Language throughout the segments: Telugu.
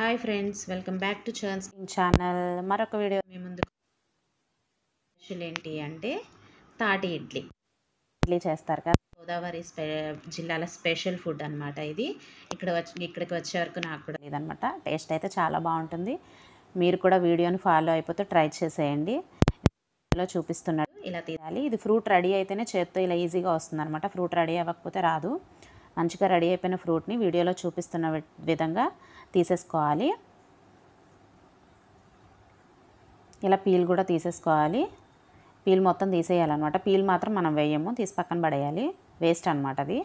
hi friends welcome back to చర్న్స్ ఛానల్ మరొక వీడియో మీ ముందుకు స్పెషల్ ఏంటి అంటే తాటి ఇడ్లీ ఇడ్లీ చేస్తారు కదా గోదావరి స్పె జిల్లాల స్పెషల్ ఫుడ్ అనమాట ఇది ఇక్కడ వచ్చి ఇక్కడికి వచ్చే వరకు నాకు కూడా అనమాట టేస్ట్ అయితే చాలా బాగుంటుంది మీరు కూడా వీడియోని ఫాలో అయిపోతే ట్రై చేసేయండి ఇలా చూపిస్తున్నాడు ఇలా తీయాలి ఇది ఫ్రూట్ రెడీ అయితేనే చేత్తో ఇలా ఈజీగా వస్తుంది అనమాట ఫ్రూట్ రెడీ అవ్వకపోతే రాదు మంచిగా రెడీ అయిపోయిన ఫ్రూట్ని వీడియోలో చూపిస్తున్న విధంగా తీసేసుకోవాలి ఇలా పీల్ కూడా తీసేసుకోవాలి పీల్ మొత్తం తీసేయాలన్నమాట పీల్ మాత్రం మనం వేయము తీసి పక్కన పడేయాలి వేస్ట్ అనమాట అది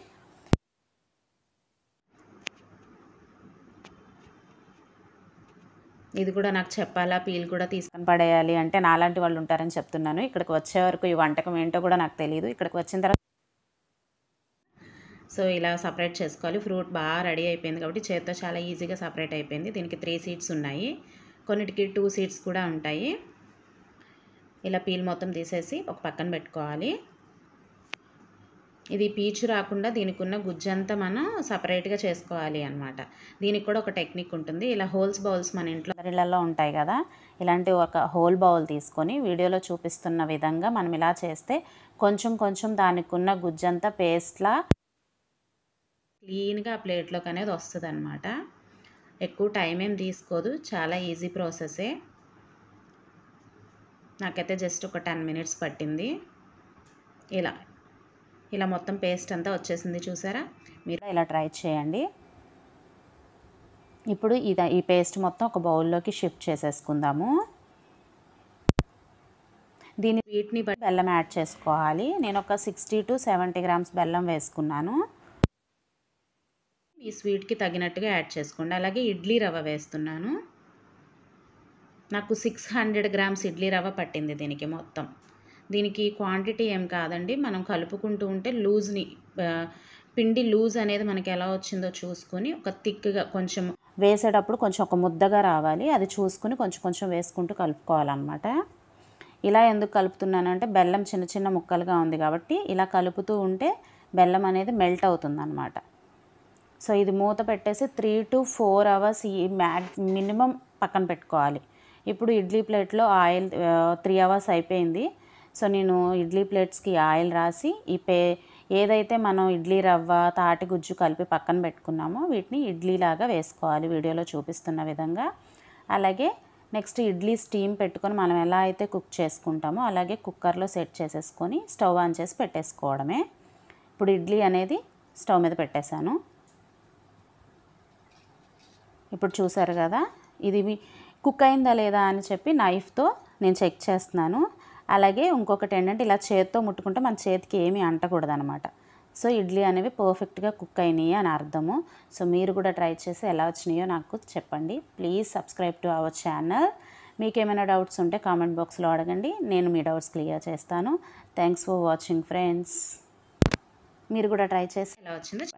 ఇది కూడా నాకు చెప్పాలా పీల్ కూడా తీసుకొని పడేయాలి అంటే నాలాంటి వాళ్ళు ఉంటారని చెప్తున్నాను ఇక్కడికి వచ్చే వరకు ఈ వంటకం ఏంటో కూడా నాకు తెలియదు ఇక్కడికి వచ్చిన తర్వాత సో ఇలా సపరేట్ చేసుకోవాలి ఫ్రూట్ బాగా రెడీ అయిపోయింది కాబట్టి చేత్తో చాలా ఈజీగా సపరేట్ అయిపోయింది దీనికి త్రీ సీడ్స్ ఉన్నాయి కొన్నిటికి టూ సీడ్స్ కూడా ఉంటాయి ఇలా పీల్ మొత్తం తీసేసి ఒక పక్కన పెట్టుకోవాలి ఇది పీచు రాకుండా దీనికి ఉన్న గుజ్జంతా మనం సపరేట్గా చేసుకోవాలి అనమాట దీనికి కూడా ఒక టెక్నిక్ ఉంటుంది ఇలా హోల్స్ బౌల్స్ మన ఇంట్లో ఇళ్లలో ఉంటాయి కదా ఇలాంటి ఒక హోల్ బౌల్ తీసుకొని వీడియోలో చూపిస్తున్న విధంగా మనం ఇలా చేస్తే కొంచెం కొంచెం దానికి ఉన్న గుజ్జంతా పేస్ట్లా క్లీన్గా ప్లేట్లోకి అనేది వస్తుంది అనమాట ఎక్కువ టైం ఏం తీసుకోదు చాలా ఈజీ ప్రాసెసే నాకైతే జస్ట్ ఒక టెన్ మినిట్స్ పట్టింది ఇలా ఇలా మొత్తం పేస్ట్ అంతా వచ్చేసింది చూసారా మీరు ఇలా ట్రై చేయండి ఇప్పుడు ఇది ఈ పేస్ట్ మొత్తం ఒక బౌల్లోకి షిఫ్ట్ చేసేసుకుందాము దీని వీటిని బట్టి బెల్లం యాడ్ చేసుకోవాలి నేను ఒక సిక్స్టీ టు సెవెంటీ గ్రామ్స్ బెల్లం వేసుకున్నాను ఈ స్వీట్కి తగినట్టుగా యాడ్ చేసుకోండి అలాగే ఇడ్లీ రవ వేస్తున్నాను నాకు సిక్స్ హండ్రెడ్ గ్రామ్స్ ఇడ్లీ రవ పట్టింది దీనికి మొత్తం దీనికి క్వాంటిటీ ఏం కాదండి మనం కలుపుకుంటూ ఉంటే లూజ్ని పిండి లూజ్ అనేది మనకి ఎలా వచ్చిందో చూసుకొని ఒక థిక్గా కొంచెం వేసేటప్పుడు కొంచెం ఒక ముద్దగా రావాలి అది చూసుకుని కొంచెం కొంచెం వేసుకుంటూ కలుపుకోవాలన్నమాట ఇలా ఎందుకు కలుపుతున్నానంటే బెల్లం చిన్న చిన్న ముక్కలుగా ఉంది కాబట్టి ఇలా కలుపుతూ ఉంటే బెల్లం అనేది మెల్ట్ అవుతుందన్నమాట సో ఇది మూత పెట్టేసి త్రీ టు ఫోర్ అవర్స్ ఈ మ్యాక్ మినిమం పక్కన పెట్టుకోవాలి ఇప్పుడు ఇడ్లీ ప్లేట్లో ఆయిల్ త్రీ అవర్స్ అయిపోయింది సో నేను ఇడ్లీ ప్లేట్స్కి ఆయిల్ రాసి ఈ పే ఏదైతే మనం ఇడ్లీ రవ్వ తాటి గుజ్జు కలిపి పక్కన పెట్టుకున్నామో వీటిని ఇడ్లీలాగా వేసుకోవాలి వీడియోలో చూపిస్తున్న విధంగా అలాగే నెక్స్ట్ ఇడ్లీ స్టీమ్ పెట్టుకొని మనం ఎలా అయితే కుక్ చేసుకుంటామో అలాగే కుక్కర్లో సెట్ చేసేసుకొని స్టవ్ ఆన్ చేసి పెట్టేసుకోవడమే ఇప్పుడు ఇడ్లీ అనేది స్టవ్ మీద పెట్టేశాను ఇప్పుడు చూసారు కదా ఇది కుక్ అయిందా లేదా అని చెప్పి నైఫ్తో నేను చెక్ చేస్తున్నాను అలాగే ఇంకొకటి ఏంటంటే ఇలా చేతితో ముట్టుకుంటే మన చేతికి ఏమీ అంటకూడదనమాట సో ఇడ్లీ అనేవి పర్ఫెక్ట్గా కుక్ అయినాయి అని అర్థము సో మీరు కూడా ట్రై చేసి ఎలా వచ్చినాయో నాకు చెప్పండి please subscribe to our channel మీకు ఏమైనా డౌట్స్ ఉంటే కామెంట్ బాక్స్లో అడగండి నేను మీ డౌట్స్ క్లియర్ చేస్తాను థ్యాంక్స్ ఫర్ వాచింగ్ ఫ్రెండ్స్ మీరు కూడా ట్రై చేసి ఎలా వచ్చిందో